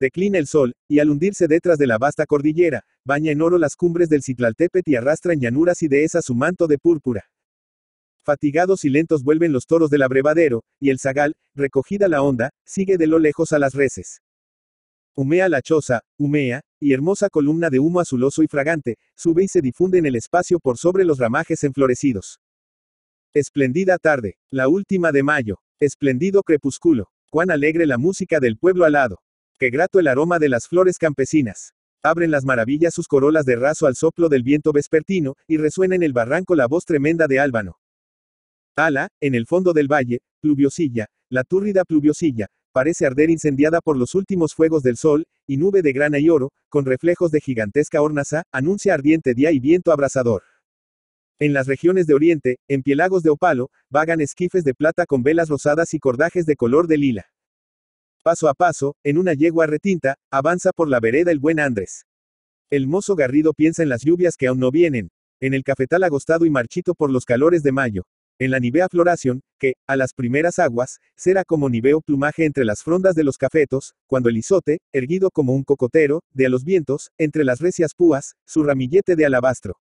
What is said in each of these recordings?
Declina el sol, y al hundirse detrás de la vasta cordillera, baña en oro las cumbres del Citlaltépetl y arrastra en llanuras y dehesas su manto de púrpura. Fatigados y lentos vuelven los toros del abrevadero, y el zagal, recogida la onda, sigue de lo lejos a las reces. Humea la choza, humea, y hermosa columna de humo azuloso y fragante, sube y se difunde en el espacio por sobre los ramajes enflorecidos. Esplendida tarde, la última de mayo, esplendido crepúsculo, cuán alegre la música del pueblo alado. Qué grato el aroma de las flores campesinas. Abren las maravillas sus corolas de raso al soplo del viento vespertino, y resuena en el barranco la voz tremenda de Álvano. Ala, en el fondo del valle, pluviosilla, la túrrida pluviosilla, parece arder incendiada por los últimos fuegos del sol, y nube de grana y oro, con reflejos de gigantesca hornaza, anuncia ardiente día y viento abrasador. En las regiones de Oriente, en pielagos de opalo, vagan esquifes de plata con velas rosadas y cordajes de color de lila. Paso a paso, en una yegua retinta, avanza por la vereda el buen Andrés. El mozo Garrido piensa en las lluvias que aún no vienen, en el cafetal agostado y marchito por los calores de mayo, en la nivea floración, que, a las primeras aguas, será como niveo plumaje entre las frondas de los cafetos, cuando el izote, erguido como un cocotero, de a los vientos, entre las recias púas, su ramillete de alabastro.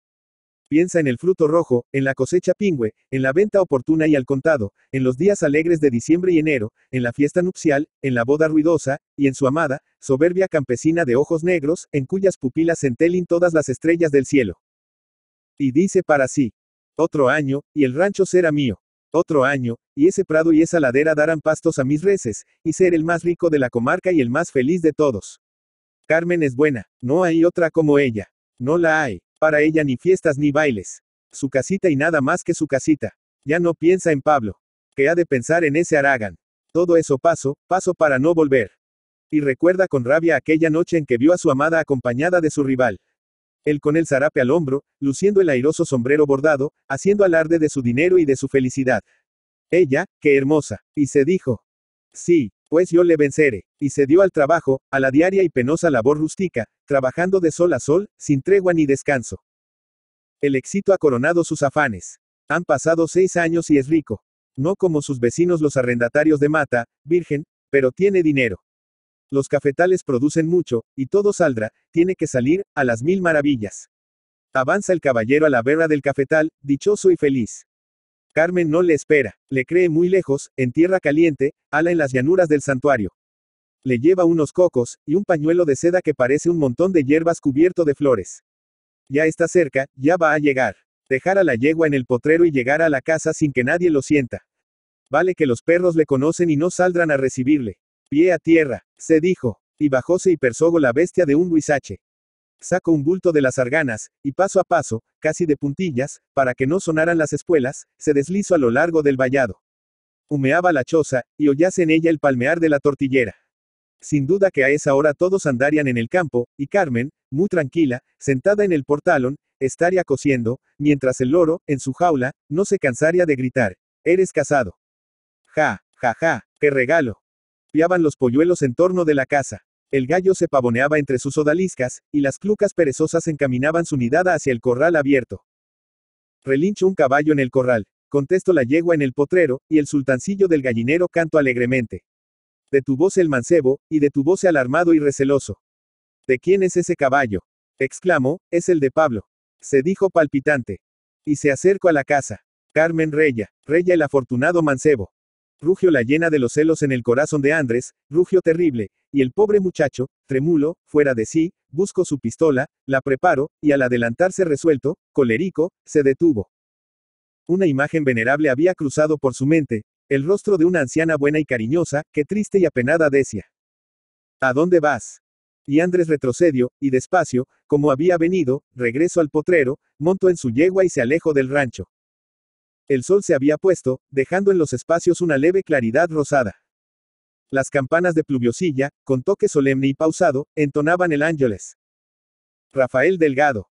Piensa en el fruto rojo, en la cosecha pingüe, en la venta oportuna y al contado, en los días alegres de diciembre y enero, en la fiesta nupcial, en la boda ruidosa, y en su amada, soberbia campesina de ojos negros, en cuyas pupilas centelin todas las estrellas del cielo. Y dice para sí, otro año, y el rancho será mío. Otro año, y ese prado y esa ladera darán pastos a mis reces, y ser el más rico de la comarca y el más feliz de todos. Carmen es buena, no hay otra como ella. No la hay. Para ella ni fiestas ni bailes. Su casita y nada más que su casita. Ya no piensa en Pablo. Que ha de pensar en ese Aragán. Todo eso paso, paso para no volver. Y recuerda con rabia aquella noche en que vio a su amada acompañada de su rival. Él con el zarape al hombro, luciendo el airoso sombrero bordado, haciendo alarde de su dinero y de su felicidad. Ella, qué hermosa, y se dijo. Sí, pues yo le venceré. Y se dio al trabajo, a la diaria y penosa labor rústica, trabajando de sol a sol, sin tregua ni descanso. El éxito ha coronado sus afanes. Han pasado seis años y es rico. No como sus vecinos los arrendatarios de mata, virgen, pero tiene dinero. Los cafetales producen mucho, y todo saldrá, tiene que salir, a las mil maravillas. Avanza el caballero a la vera del cafetal, dichoso y feliz. Carmen no le espera, le cree muy lejos, en tierra caliente, ala en las llanuras del santuario. Le lleva unos cocos, y un pañuelo de seda que parece un montón de hierbas cubierto de flores. Ya está cerca, ya va a llegar. Dejar a la yegua en el potrero y llegar a la casa sin que nadie lo sienta. Vale que los perros le conocen y no saldrán a recibirle. Pie a tierra, se dijo, y bajóse y persogó la bestia de un huizache. Saco un bulto de las arganas, y paso a paso, casi de puntillas, para que no sonaran las espuelas, se deslizó a lo largo del vallado. Humeaba la choza, y oyase en ella el palmear de la tortillera. Sin duda que a esa hora todos andarían en el campo, y Carmen, muy tranquila, sentada en el portalón, estaría cosiendo, mientras el loro, en su jaula, no se cansaría de gritar, eres casado. Ja, ja, ja, qué regalo. Piaban los polluelos en torno de la casa. El gallo se pavoneaba entre sus odaliscas, y las clucas perezosas encaminaban su nidada hacia el corral abierto. Relincho un caballo en el corral, contesto la yegua en el potrero, y el sultancillo del gallinero canto alegremente. voz el mancebo, y voz alarmado y receloso. ¿De quién es ese caballo? exclamó, es el de Pablo. Se dijo palpitante. Y se acercó a la casa. Carmen Reya, Reya el afortunado mancebo. Rugio la llena de los celos en el corazón de Andrés, rugio terrible, y el pobre muchacho, tremulo, fuera de sí, buscó su pistola, la preparó, y al adelantarse resuelto, colérico, se detuvo. Una imagen venerable había cruzado por su mente, el rostro de una anciana buena y cariñosa, que triste y apenada decía. ¿A dónde vas? Y Andrés retrocedió, y despacio, como había venido, regreso al potrero, montó en su yegua y se alejó del rancho. El sol se había puesto, dejando en los espacios una leve claridad rosada. Las campanas de pluviosilla, con toque solemne y pausado, entonaban el ángeles. Rafael Delgado.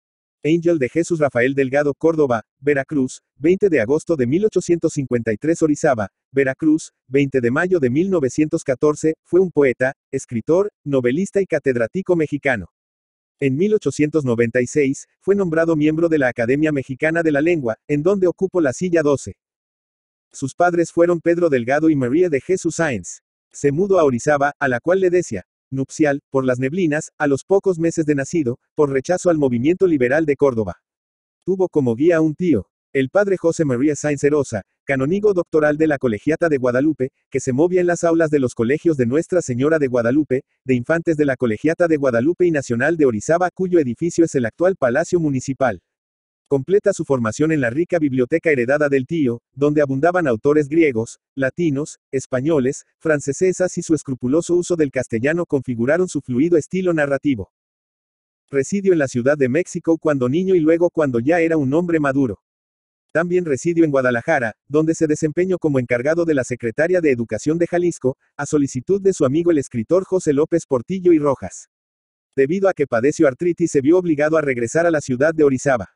ángel de Jesús Rafael Delgado Córdoba, Veracruz, 20 de agosto de 1853 Orizaba, Veracruz, 20 de mayo de 1914, fue un poeta, escritor, novelista y catedrático mexicano. En 1896, fue nombrado miembro de la Academia Mexicana de la Lengua, en donde ocupó la silla 12. Sus padres fueron Pedro Delgado y María de Jesús Sáenz. Se mudó a Orizaba, a la cual le decía, nupcial, por las neblinas, a los pocos meses de nacido, por rechazo al movimiento liberal de Córdoba. Tuvo como guía un tío, el padre José María Sainz Herosa, canónigo doctoral de la Colegiata de Guadalupe, que se movía en las aulas de los colegios de Nuestra Señora de Guadalupe, de infantes de la Colegiata de Guadalupe y Nacional de Orizaba, cuyo edificio es el actual Palacio Municipal. Completa su formación en la rica biblioteca heredada del tío, donde abundaban autores griegos, latinos, españoles, francesesas y su escrupuloso uso del castellano configuraron su fluido estilo narrativo. Residió en la Ciudad de México cuando niño y luego cuando ya era un hombre maduro. También residió en Guadalajara, donde se desempeñó como encargado de la Secretaria de Educación de Jalisco, a solicitud de su amigo el escritor José López Portillo y Rojas. Debido a que padeció artritis se vio obligado a regresar a la ciudad de Orizaba.